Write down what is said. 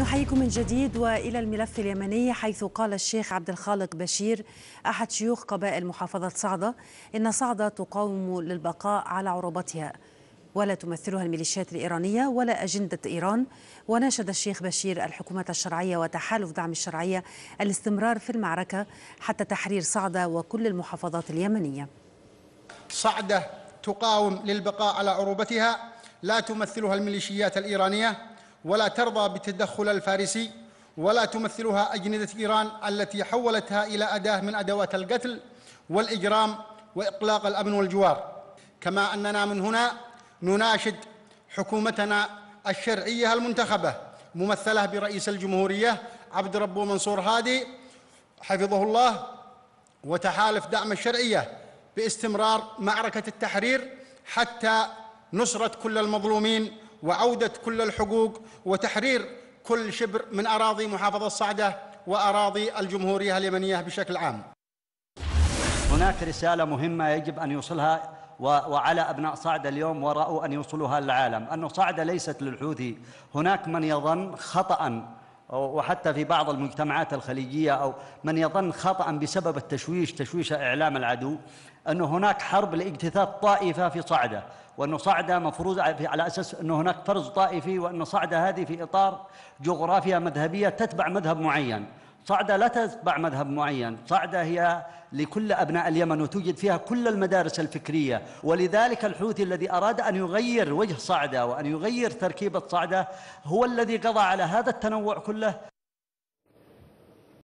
نحييكم من جديد والى الملف اليمني حيث قال الشيخ عبد الخالق بشير احد شيوخ قبائل محافظه صعده ان صعده تقاوم للبقاء على عروبتها ولا تمثلها الميليشيات الايرانيه ولا اجنده ايران وناشد الشيخ بشير الحكومه الشرعيه وتحالف دعم الشرعيه الاستمرار في المعركه حتى تحرير صعده وكل المحافظات اليمنيه. صعده تقاوم للبقاء على عروبتها لا تمثلها الميليشيات الايرانيه ولا ترضى بتدخل الفارسي ولا تمثلها أجندة إيران التي حولتها إلى أداة من أدوات القتل والإجرام وإقلاق الأمن والجوار كما أننا من هنا نناشد حكومتنا الشرعية المنتخبة ممثلة برئيس الجمهورية عبد ربه منصور هادي حفظه الله وتحالف دعم الشرعية باستمرار معركة التحرير حتى نصرة كل المظلومين وعودة كل الحقوق وتحرير كل شبر من أراضي محافظة صعدة وأراضي الجمهورية اليمنية بشكل عام هناك رسالة مهمة يجب أن يوصلها وعلى أبناء صعدة اليوم ورأوا أن يوصلوها للعالم أن صعدة ليست للحوثي هناك من يظن خطأ وحتى في بعض المجتمعات الخليجية أو من يظن خطأ بسبب التشويش تشويش إعلام العدو أن هناك حرب لاجتثاث طائفة في صعدة وأن صعدة مفروض على أساس أن هناك فرز طائفي وأن صعدة هذه في إطار جغرافيا مذهبية تتبع مذهب معين صعدة لا تتبع مذهب معين صعدة هي لكل أبناء اليمن وتوجد فيها كل المدارس الفكرية ولذلك الحوثي الذي أراد أن يغير وجه صعدة وأن يغير تركيبة صعدة هو الذي قضى على هذا التنوع كله